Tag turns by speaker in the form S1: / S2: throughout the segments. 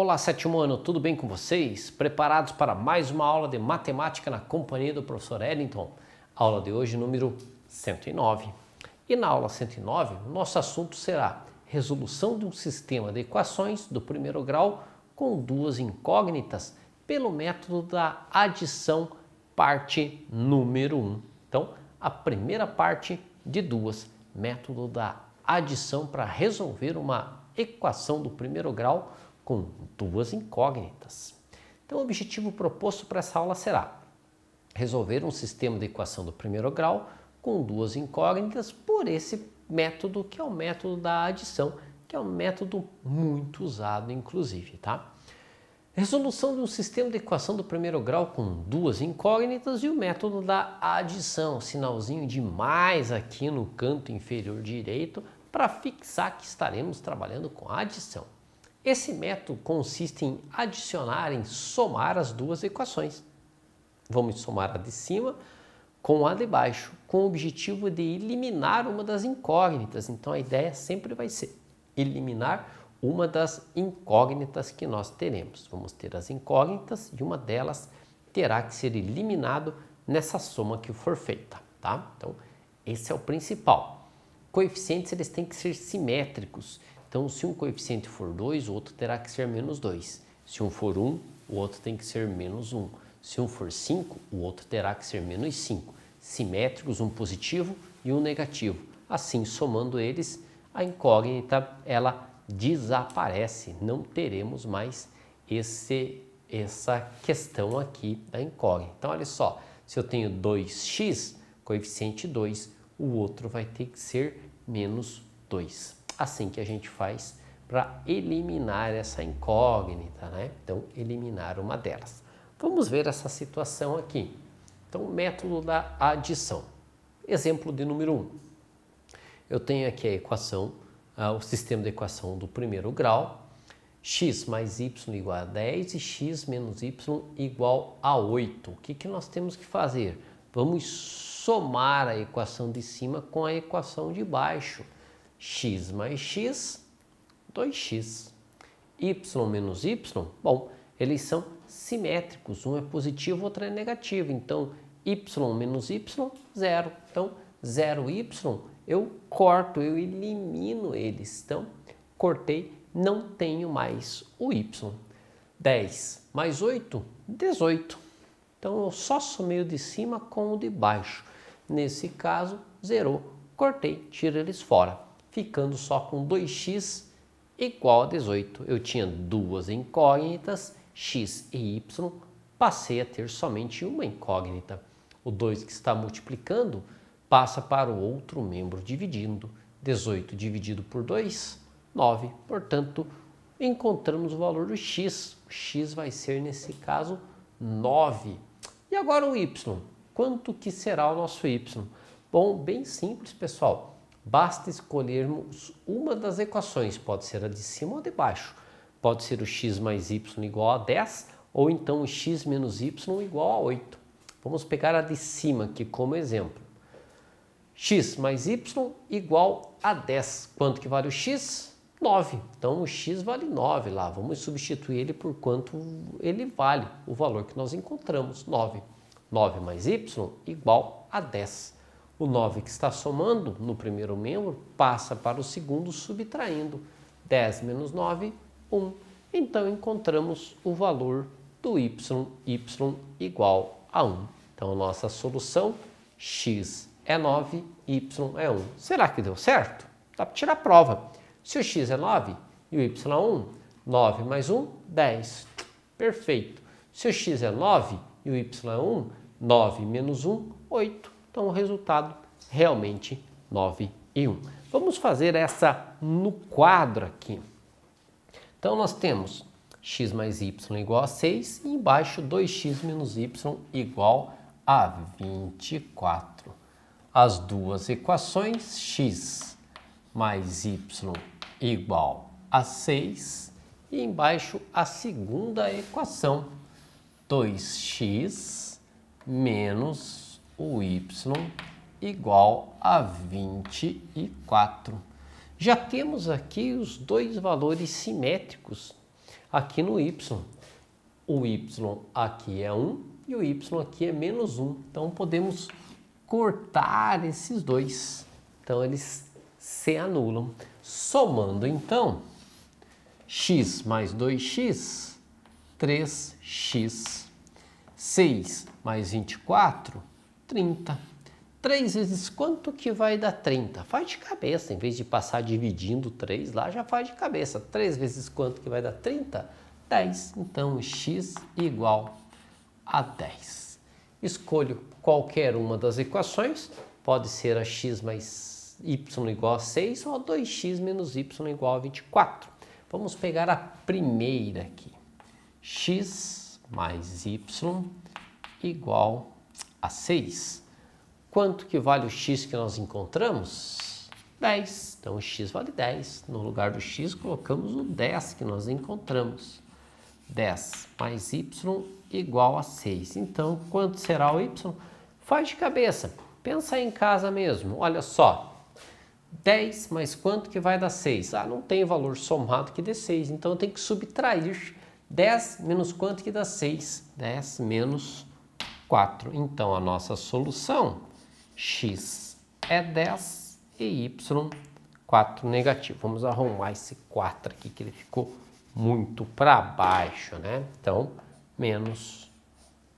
S1: Olá, sétimo ano, tudo bem com vocês? Preparados para mais uma aula de matemática na companhia do professor Ellington? Aula de hoje, número 109. E na aula 109, nosso assunto será resolução de um sistema de equações do primeiro grau com duas incógnitas pelo método da adição, parte número 1. Então, a primeira parte de duas, método da adição para resolver uma equação do primeiro grau com duas incógnitas. Então, o objetivo proposto para essa aula será resolver um sistema de equação do primeiro grau com duas incógnitas por esse método que é o método da adição, que é um método muito usado, inclusive, tá? Resolução de um sistema de equação do primeiro grau com duas incógnitas e o método da adição, sinalzinho de mais aqui no canto inferior direito, para fixar que estaremos trabalhando com adição. Esse método consiste em adicionar, em somar as duas equações. Vamos somar a de cima com a de baixo, com o objetivo de eliminar uma das incógnitas. Então a ideia sempre vai ser eliminar uma das incógnitas que nós teremos. Vamos ter as incógnitas e uma delas terá que ser eliminado nessa soma que for feita, tá? Então, esse é o principal. Coeficientes eles têm que ser simétricos. Então, se um coeficiente for 2, o outro terá que ser menos 2. Se um for 1, um, o outro tem que ser menos 1. Um. Se um for 5, o outro terá que ser menos 5. Simétricos, um positivo e um negativo. Assim, somando eles, a incógnita ela desaparece. Não teremos mais esse essa questão aqui da incógnita. Então, olha só, se eu tenho 2x, coeficiente 2, o outro vai ter que ser menos 2 assim que a gente faz para eliminar essa incógnita, né? Então, eliminar uma delas. Vamos ver essa situação aqui. Então, método da adição. Exemplo de número 1. Um. Eu tenho aqui a equação, ah, o sistema de equação do primeiro grau, x mais y igual a 10 e x menos y igual a 8. O que, que nós temos que fazer? Vamos somar a equação de cima com a equação de baixo x mais x, 2x. y menos y, bom, eles são simétricos, um é positivo, outro é negativo. Então, y menos y, zero. Então, 0y, eu corto, eu elimino eles. Então, cortei, não tenho mais o y. 10 mais 8, 18. Então, eu só somei o de cima com o de baixo. Nesse caso, zerou. Cortei, tiro eles fora ficando só com 2x igual a 18. Eu tinha duas incógnitas, x e y, passei a ter somente uma incógnita. O 2 que está multiplicando passa para o outro membro dividindo. 18 dividido por 2, 9. Portanto, encontramos o valor do x. O x vai ser, nesse caso, 9. E agora o y. Quanto que será o nosso y? Bom, bem simples, pessoal. Basta escolhermos uma das equações, pode ser a de cima ou a de baixo. Pode ser o x mais y igual a 10 ou então o x menos y igual a 8. Vamos pegar a de cima aqui como exemplo. x mais y igual a 10. Quanto que vale o x? 9. Então o x vale 9 lá. Vamos substituir ele por quanto ele vale, o valor que nós encontramos, 9. 9 mais y igual a 10. O 9 que está somando no primeiro membro passa para o segundo subtraindo. 10 menos 9, 1. Então encontramos o valor do y, y igual a 1. Então a nossa solução x é 9, y é 1. Será que deu certo? Dá para tirar a prova. Se o x é 9 e o y é 1, 9 mais 1, 10. Perfeito. Se o x é 9 e o y é 1, 9 menos 1, 8. Então, o resultado realmente 9 e 1. Vamos fazer essa no quadro aqui. Então, nós temos x mais y igual a 6 e embaixo 2x menos y igual a 24. As duas equações, x mais y igual a 6 e embaixo a segunda equação, 2x menos o y igual a 24. Já temos aqui os dois valores simétricos aqui no y. O y aqui é 1 e o y aqui é menos 1. Então, podemos cortar esses dois. Então, eles se anulam. Somando, então, x mais 2x, 3x. 6 mais 24, 30. 3 vezes quanto que vai dar 30? Faz de cabeça, em vez de passar dividindo 3 lá, já faz de cabeça. 3 vezes quanto que vai dar 30? 10. Então, x igual a 10. Escolho qualquer uma das equações, pode ser a x mais y igual a 6 ou a 2x menos y igual a 24. Vamos pegar a primeira aqui. x mais y igual a a 6, quanto que vale o x que nós encontramos? 10. Então, o x vale 10. No lugar do x, colocamos o 10 que nós encontramos. 10 mais y igual a 6. Então, quanto será o y? Faz de cabeça. Pensa em casa mesmo. Olha só. 10 mais quanto que vai dar 6? Ah, não tem valor somado que dê 6. Então, eu tenho que subtrair 10 menos quanto que dá 6? 10 menos 4. Então, a nossa solução, x é 10 e y, 4 negativo. Vamos arrumar esse 4 aqui, que ele ficou muito para baixo, né? Então, menos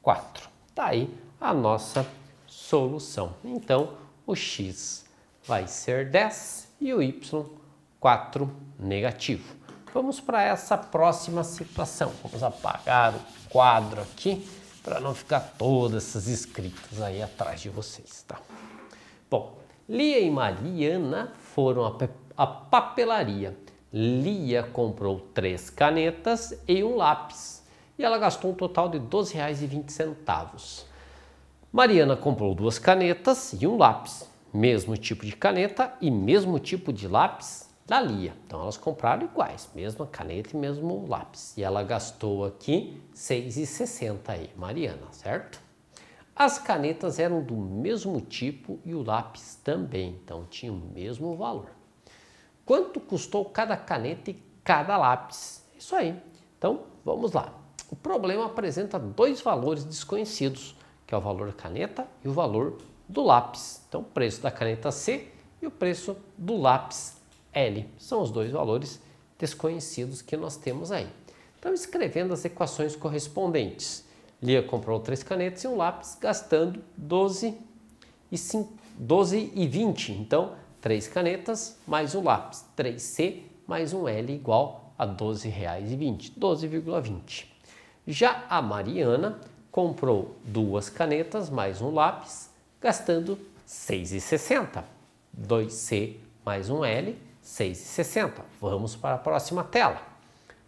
S1: 4. Está aí a nossa solução. Então, o x vai ser 10 e o y, 4 negativo. Vamos para essa próxima situação. Vamos apagar o quadro aqui para não ficar todas essas escritas aí atrás de vocês, tá? Bom, Lia e Mariana foram à, papelaria. Lia comprou três canetas e um lápis e ela gastou um total de R$ 12,20. Mariana comprou duas canetas e um lápis. Mesmo tipo de caneta e mesmo tipo de lápis da Lia. Então elas compraram iguais, mesma caneta e mesmo lápis. E ela gastou aqui R$ 6,60 aí, Mariana, certo? As canetas eram do mesmo tipo e o lápis também, então tinha o mesmo valor. Quanto custou cada caneta e cada lápis? Isso aí. Então vamos lá. O problema apresenta dois valores desconhecidos, que é o valor da caneta e o valor do lápis. Então o preço da caneta C e o preço do lápis L. São os dois valores desconhecidos que nós temos aí. Então, escrevendo as equações correspondentes. Lia comprou três canetas e um lápis, gastando 12 e, 5, 12 e 20. Então, três canetas mais um lápis. 3C mais um L igual a R$ 12,20. 12,20. Já a Mariana comprou duas canetas mais um lápis, gastando 6,60. 2C mais um L 6,60. Vamos para a próxima tela.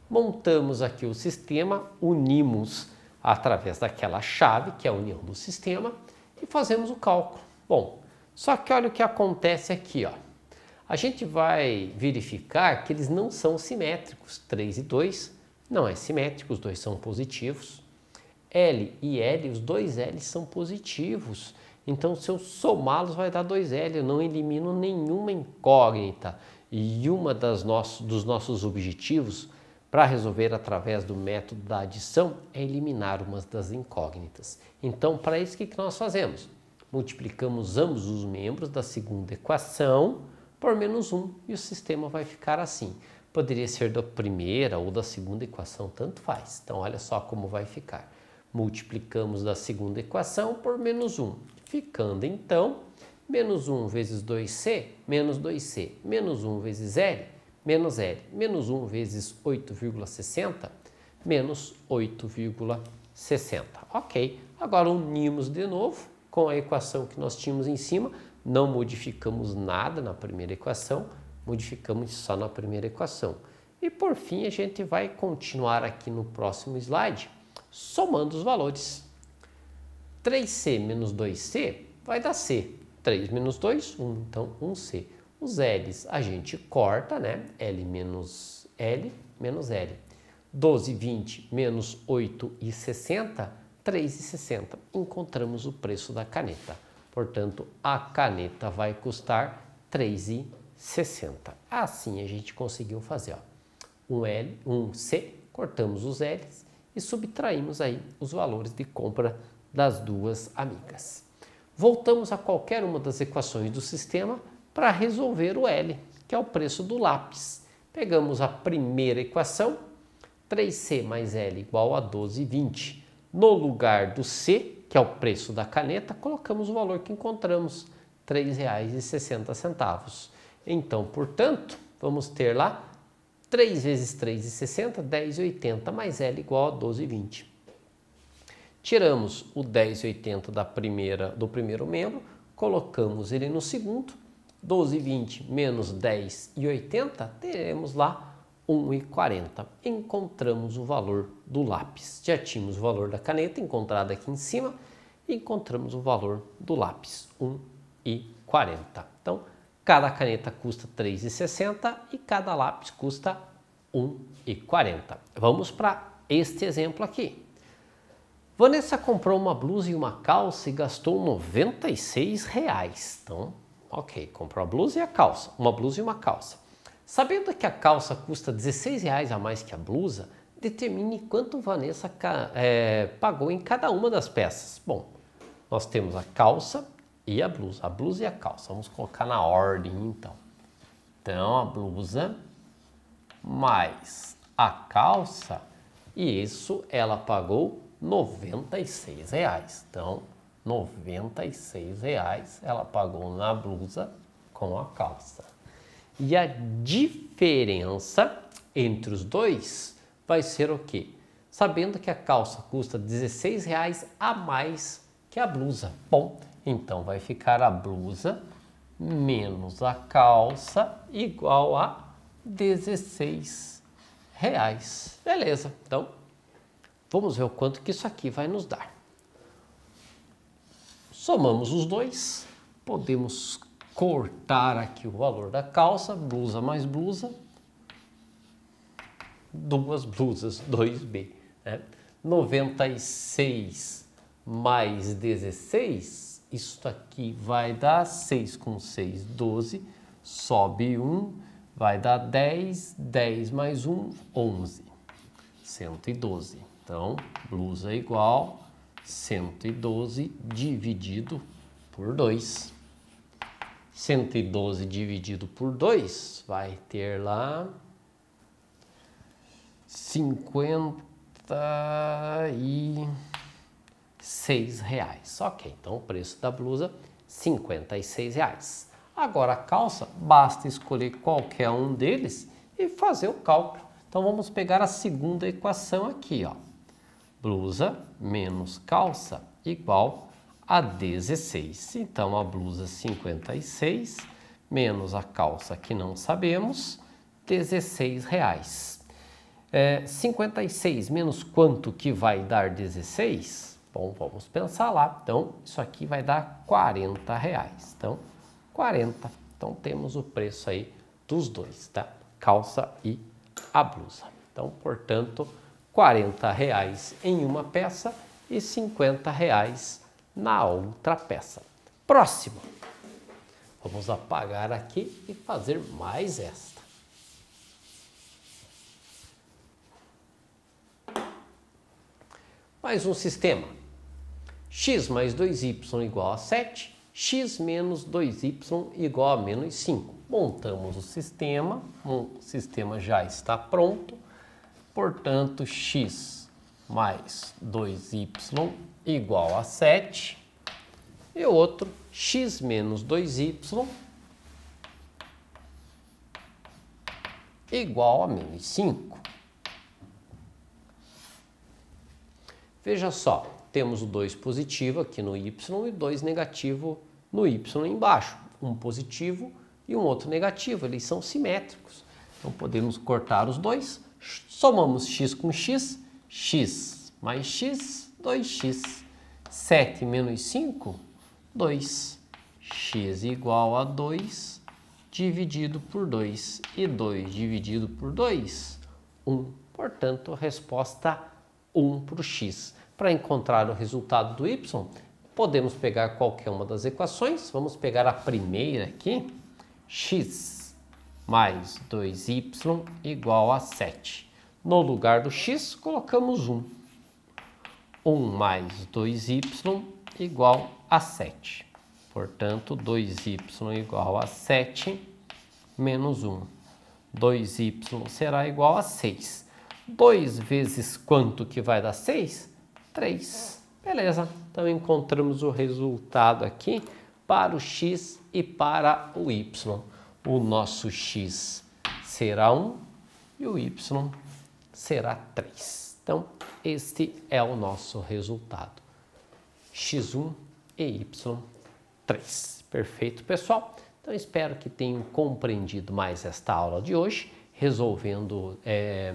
S1: Montamos aqui o sistema, unimos através daquela chave, que é a união do sistema, e fazemos o cálculo. Bom, só que olha o que acontece aqui, ó. A gente vai verificar que eles não são simétricos. 3 e 2 não é simétrico, os dois são positivos. L e L, os dois L são positivos. Então, se eu somá-los, vai dar 2L. Eu não elimino nenhuma incógnita e uma das dos nossos objetivos para resolver através do método da adição é eliminar uma das incógnitas. Então, para isso, o que, que nós fazemos? Multiplicamos ambos os membros da segunda equação por menos 1 e o sistema vai ficar assim. Poderia ser da primeira ou da segunda equação, tanto faz. Então, olha só como vai ficar. Multiplicamos da segunda equação por menos 1, ficando então Menos 1 vezes 2C, menos 2C. Menos 1 vezes L, menos L. Menos 1 vezes 8,60, menos 8,60. Ok, agora unimos de novo com a equação que nós tínhamos em cima. Não modificamos nada na primeira equação, modificamos só na primeira equação. E por fim, a gente vai continuar aqui no próximo slide, somando os valores. 3C menos 2C vai dar C. 3 menos 2, 1. Então, 1C. Os L's a gente corta, né? L menos L menos L. 12, 20, menos 8 e 60, 3,60. Encontramos o preço da caneta. Portanto, a caneta vai custar 3,60. Assim a gente conseguiu fazer. Ó. Um L, um C, cortamos os L's e subtraímos aí os valores de compra das duas amigas voltamos a qualquer uma das equações do sistema para resolver o L, que é o preço do lápis. Pegamos a primeira equação, 3C mais L igual a 12,20. No lugar do C, que é o preço da caneta, colocamos o valor que encontramos, R$ 3,60. Então, portanto, vamos ter lá 3 vezes 3,60, 10,80 mais L igual a 12,20. Tiramos o 10,80 da primeira, do primeiro membro, colocamos ele no segundo, 12,20 menos 10,80, teremos lá 1,40. Encontramos o valor do lápis. Já tínhamos o valor da caneta encontrado aqui em cima, encontramos o valor do lápis, 1,40. Então, cada caneta custa 3,60 e cada lápis custa 1,40. Vamos para este exemplo aqui. Vanessa comprou uma blusa e uma calça e gastou 96 reais. Então, ok, comprou a blusa e a calça, uma blusa e uma calça. Sabendo que a calça custa 16 reais a mais que a blusa, determine quanto Vanessa é, pagou em cada uma das peças. Bom, nós temos a calça e a blusa, a blusa e a calça. Vamos colocar na ordem então. Então, a blusa mais a calça, e isso ela pagou 96 reais. Então, 96 reais ela pagou na blusa com a calça. E a diferença entre os dois vai ser o quê? Sabendo que a calça custa 16 reais a mais que a blusa. Bom, então vai ficar a blusa menos a calça igual a 16 reais. Beleza, então Vamos ver o quanto que isso aqui vai nos dar. Somamos os dois, podemos cortar aqui o valor da calça, blusa mais blusa, duas blusas, 2B. Né? 96 mais 16, isso aqui vai dar 6 com 6, 12, sobe 1, vai dar 10, 10 mais 1, 11, 112. Então, blusa é igual 112 dividido por 2. 112 dividido por 2 vai ter lá 56 reais. Ok, então o preço da blusa 56 reais. Agora a calça, basta escolher qualquer um deles e fazer o cálculo. Então vamos pegar a segunda equação aqui, ó blusa menos calça igual a 16. Então, a blusa 56 menos a calça que não sabemos, 16 reais. É, 56 menos quanto que vai dar 16? Bom, vamos pensar lá. Então, isso aqui vai dar 40 reais. Então, 40. Então, temos o preço aí dos dois, tá? Calça e a blusa. Então, portanto, 40 reais em uma peça e 50 reais na outra peça. Próximo. Vamos apagar aqui e fazer mais esta. Mais um sistema. x mais 2y igual a 7, x menos 2y igual a menos 5. Montamos o sistema, o sistema já está pronto. Portanto, x mais 2y igual a 7. E o outro, x menos 2y igual a menos 5. Veja só, temos o 2 positivo aqui no y e 2 negativo no y embaixo. Um positivo e um outro negativo, eles são simétricos. Então podemos cortar os dois Somamos x com x, x mais x, 2x. 7 menos 5, 2. x igual a 2 dividido por 2. E 2 dividido por 2, 1. Portanto, resposta 1 para o x. Para encontrar o resultado do y, podemos pegar qualquer uma das equações. Vamos pegar a primeira aqui, x mais 2y igual a 7. No lugar do x, colocamos 1. 1 mais 2y igual a 7. Portanto, 2y igual a 7 menos 1. 2y será igual a 6. 2 vezes quanto que vai dar 6? 3. Beleza. Então, encontramos o resultado aqui para o x e para o y o nosso x será 1 e o y será 3. Então, este é o nosso resultado. x1 e y3. Perfeito, pessoal? Então, espero que tenham compreendido mais esta aula de hoje, resolvendo é,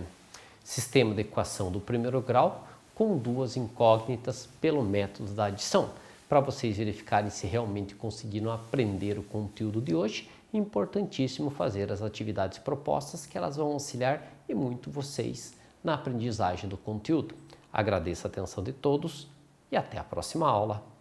S1: sistema de equação do primeiro grau com duas incógnitas pelo método da adição. Para vocês verificarem se realmente conseguiram aprender o conteúdo de hoje, importantíssimo fazer as atividades propostas que elas vão auxiliar e muito vocês na aprendizagem do conteúdo. Agradeço a atenção de todos e até a próxima aula.